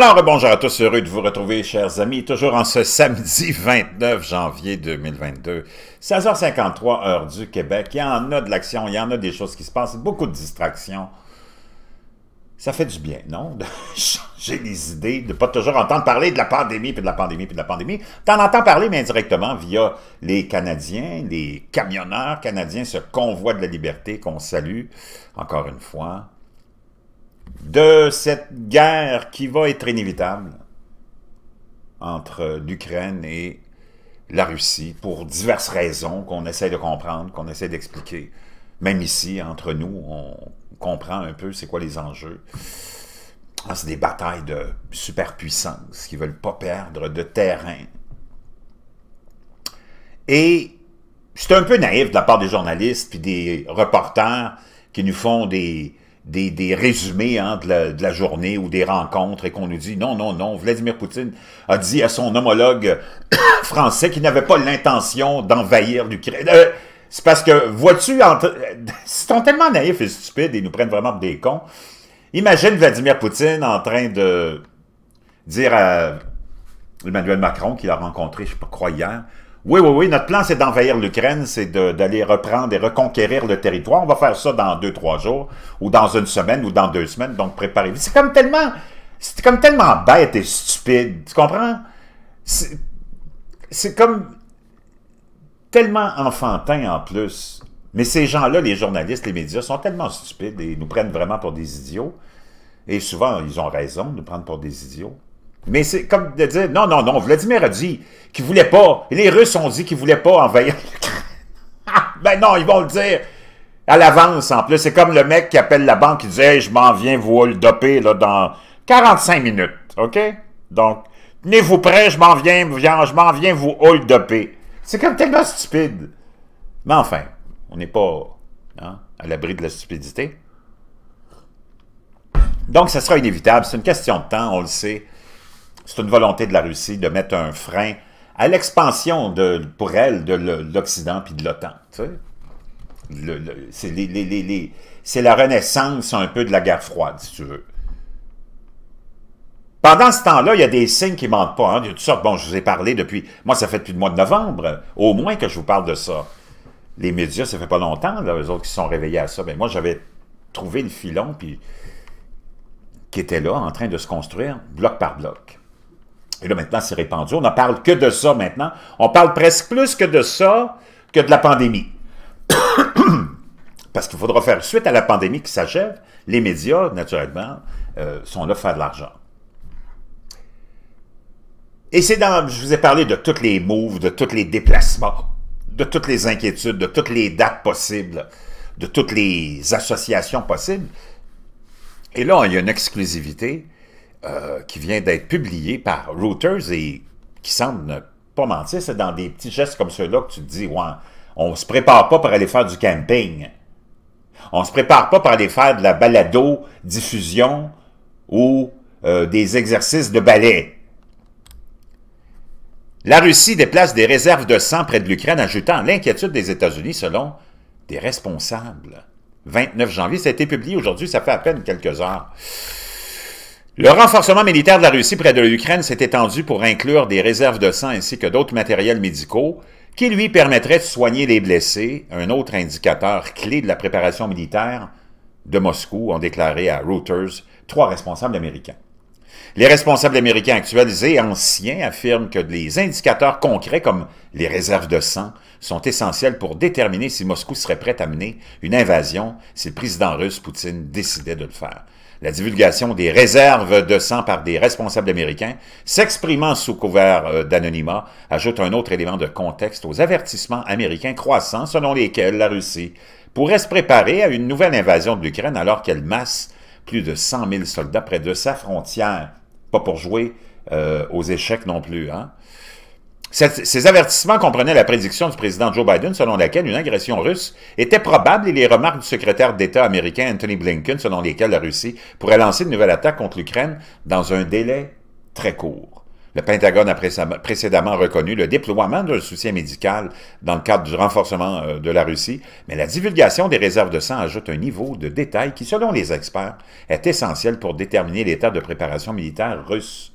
Alors, bonjour à tous, heureux de vous retrouver, chers amis, toujours en ce samedi 29 janvier 2022, 16h53, heure du Québec. Il y en a de l'action, il y en a des choses qui se passent, beaucoup de distractions. Ça fait du bien, non? De changer les idées, de pas toujours entendre parler de la pandémie, puis de la pandémie, puis de la pandémie. T'en entends parler, mais indirectement, via les Canadiens, les camionneurs canadiens, ce convoi de la liberté qu'on salue, encore une fois de cette guerre qui va être inévitable entre l'Ukraine et la Russie pour diverses raisons qu'on essaie de comprendre, qu'on essaie d'expliquer. Même ici, entre nous, on comprend un peu c'est quoi les enjeux. Ah, c'est des batailles de superpuissance qui ne veulent pas perdre de terrain. Et c'est un peu naïf de la part des journalistes puis des reporters qui nous font des, des, des résumés hein, de, la, journée ou des rencontres et qu'on nous dit non, non, non, Vladimir Poutine a dit à son homologue français qu'il n'avait pas l'intention d'envahir l'Ukraine. Euh, c'est parce que, vois-tu, ils sont tellement naïfs et stupides et ils nous prennent vraiment des cons. Imagine Vladimir Poutine en train de dire à Emmanuel Macron, qu'il a rencontré, je crois, hier, oui, oui, oui, notre plan, c'est d'envahir l'Ukraine, c'est d'aller reprendre et reconquérir le territoire. On va faire ça dans deux, trois jours, ou dans une semaine, ou dans deux semaines, donc préparez-vous. C'est comme tellement, c'est comme tellement bête et stupide, tu comprends? C'est comme tellement enfantin en plus. Mais ces gens-là, les journalistes, les médias, sont tellement stupides et nous prennent vraiment pour des idiots. Et souvent, ils ont raison de nous prendre pour des idiots. Mais c'est comme de dire, non, non, non, Vladimir a dit qu'il voulait pas, les Russes ont dit qu'ils voulaient pas envahir. ben non, ils vont le dire à l'avance en plus. C'est comme le mec qui appelle la banque, qui dit, je m'en viens vous le doper là, dans 45 minutes, OK? Donc, tenez-vous prêts, je m'en viens, je m'en viens vous holdoper. doper C'est comme tellement stupide. Mais enfin, on n'est pas hein, à l'abri de la stupidité. Donc, ce sera inévitable. C'est une question de temps, on le sait c'est une volonté de la Russie de mettre un frein à l'expansion pour elle de l'Occident puis de l'OTAN. c'est la renaissance un peu de la guerre froide, si tu veux. Pendant ce temps-là, il y a des signes qui ne mentent pas. de hein. toutes sortes, bon, je vous ai parlé depuis... Moi, ça fait depuis le mois de novembre, au moins, que je vous parle de ça. Les médias, ça fait pas longtemps, là, eux autres qui se sont réveillés à ça. mais ben, moi, j'avais trouvé le filon puis, qui était là, en train de se construire, bloc par bloc. Et là, maintenant, c'est répandu. On ne parle que de ça maintenant. On parle presque plus que de ça que de la pandémie. Parce qu'il faudra faire suite à la pandémie qui s'achève. Les médias, naturellement, euh, sont là pour faire de l'argent. Et c'est dans... Je vous ai parlé de tous les moves, de tous les déplacements, de toutes les inquiétudes, de toutes les dates possibles, de toutes les associations possibles. Et là, il y a une exclusivité euh, qui vient d'être publié par Reuters et qui semble ne pas mentir, c'est dans des petits gestes comme ceux-là que tu te dis, ouais, on se prépare pas pour aller faire du camping. On se prépare pas pour aller faire de la balado, diffusion ou euh, des exercices de ballet. La Russie déplace des réserves de sang près de l'Ukraine, ajoutant l'inquiétude des États-Unis selon des responsables. 29 janvier, ça a été publié aujourd'hui, ça fait à peine quelques heures. Le renforcement militaire de la Russie près de l'Ukraine s'est étendu pour inclure des réserves de sang ainsi que d'autres matériels médicaux qui lui permettraient de soigner les blessés, un autre indicateur clé de la préparation militaire de Moscou, ont déclaré à Reuters trois responsables américains. Les responsables américains actualisés et anciens affirment que des indicateurs concrets comme les réserves de sang sont essentiels pour déterminer si Moscou serait prêt à mener une invasion si le président russe Poutine décidait de le faire la divulgation des réserves de sang par des responsables américains, s'exprimant sous couvert euh, d'anonymat, ajoute un autre élément de contexte aux avertissements américains croissants selon lesquels la Russie pourrait se préparer à une nouvelle invasion de l'Ukraine alors qu'elle masse plus de 100 000 soldats près de sa frontière. Pas pour jouer euh, aux échecs non plus. Hein? Ces avertissements comprenaient la prédiction du président Joe Biden selon laquelle une agression russe était probable et les remarques du secrétaire d'État américain Anthony Blinken selon lesquelles la Russie pourrait lancer de nouvelles attaques contre l'Ukraine dans un délai très court. Le Pentagone a précédemment reconnu le déploiement d'un soutien médical dans le cadre du renforcement euh, de la Russie, mais la divulgation des réserves de sang ajoute un niveau de détail qui, selon les experts, est essentiel pour déterminer l'état de préparation militaire russe.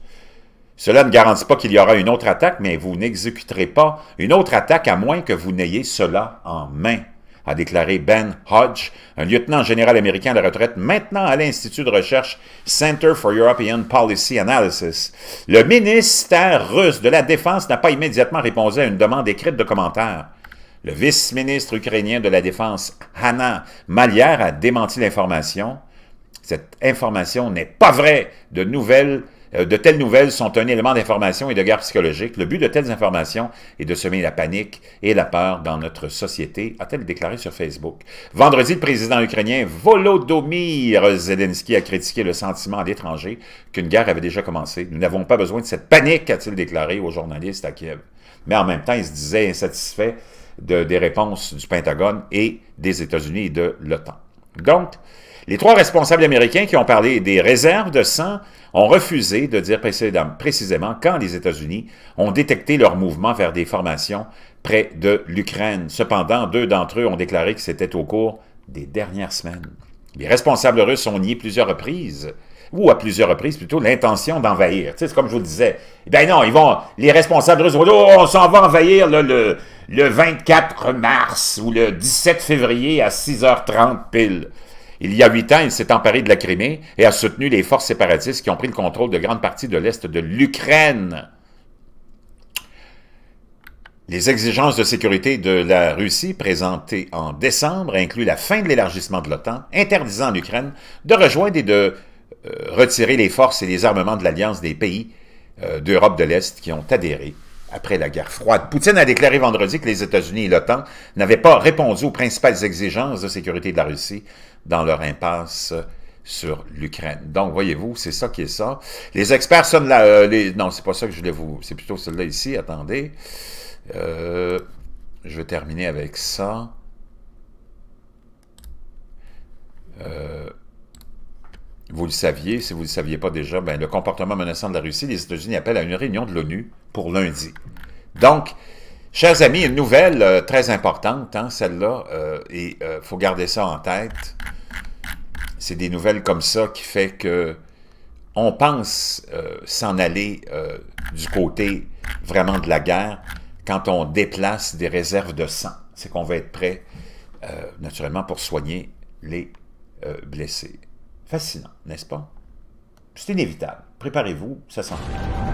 Cela ne garantit pas qu'il y aura une autre attaque, mais vous n'exécuterez pas une autre attaque à moins que vous n'ayez cela en main a déclaré Ben Hodge, un lieutenant général américain à la retraite maintenant à l'Institut de recherche Center for European Policy Analysis. Le ministère russe de la Défense n'a pas immédiatement répondu à une demande écrite de commentaires. Le vice-ministre ukrainien de la Défense, Hanna Maliar, a démenti l'information. Cette information n'est pas vraie. De nouvelles euh, de telles nouvelles sont un élément d'information et de guerre psychologique. Le but de telles informations est de semer la panique et la peur dans notre société, a-t-elle déclaré sur Facebook. Vendredi, le président ukrainien Volodymyr Zelensky a critiqué le sentiment à l'étranger qu'une guerre avait déjà commencé. Nous n'avons pas besoin de cette panique, a-t-il déclaré aux journalistes à Kiev. Mais en même temps, il se disait insatisfait des réponses du Pentagone et des États-Unis et de l'OTAN. Donc, les trois responsables américains qui ont parlé des réserves de sang ont refusé de dire précisément quand les États-Unis ont détecté leur mouvement vers des formations près de l'Ukraine. Cependant, deux d'entre eux ont déclaré que c'était au cours des dernières semaines. Les responsables russes ont nié plusieurs reprises ou à plusieurs reprises plutôt, l'intention d'envahir. c'est comme je vous le disais. Ben non, ils vont, les responsables russes vont dire, oh, on s'en va envahir le, le 24 mars ou le 17 février à 6h30 pile. Il y a huit ans, il s'est emparé de la Crimée et a soutenu les forces séparatistes qui ont pris le contrôle de grandes parties de l'Est de l'Ukraine. Les exigences de sécurité de la Russie présentées en décembre incluent la fin de l'élargissement de l'OTAN, interdisant à l'Ukraine de rejoindre et de euh, retirer les forces et les armements de l'Alliance des pays euh, d'Europe de l'Est qui ont adhéré après la guerre froide. Poutine a déclaré vendredi que les États-Unis et l'OTAN n'avaient pas répondu aux principales exigences de sécurité de la Russie dans leur impasse sur l'Ukraine. Donc, voyez-vous, c'est ça qui est ça. Les experts sonnent la... Euh, les... Non, c'est pas ça que je voulais vous... C'est plutôt celle-là ici, attendez. Euh, je vais terminer avec ça. Euh, vous le saviez, si vous ne le saviez pas déjà, ben, le comportement menaçant de la Russie, les États-Unis appellent à une réunion de l'ONU pour lundi. Donc, chers amis, une nouvelle euh, très importante, hein, celle-là, euh, et il euh, faut garder ça en tête. C'est des nouvelles comme ça qui fait que on pense s'en aller du côté vraiment de la guerre quand on déplace des réserves de sang. C'est qu'on va être prêt, naturellement, pour soigner les blessés. Fascinant, n'est-ce pas? C'est inévitable. Préparez-vous, ça s'en fait.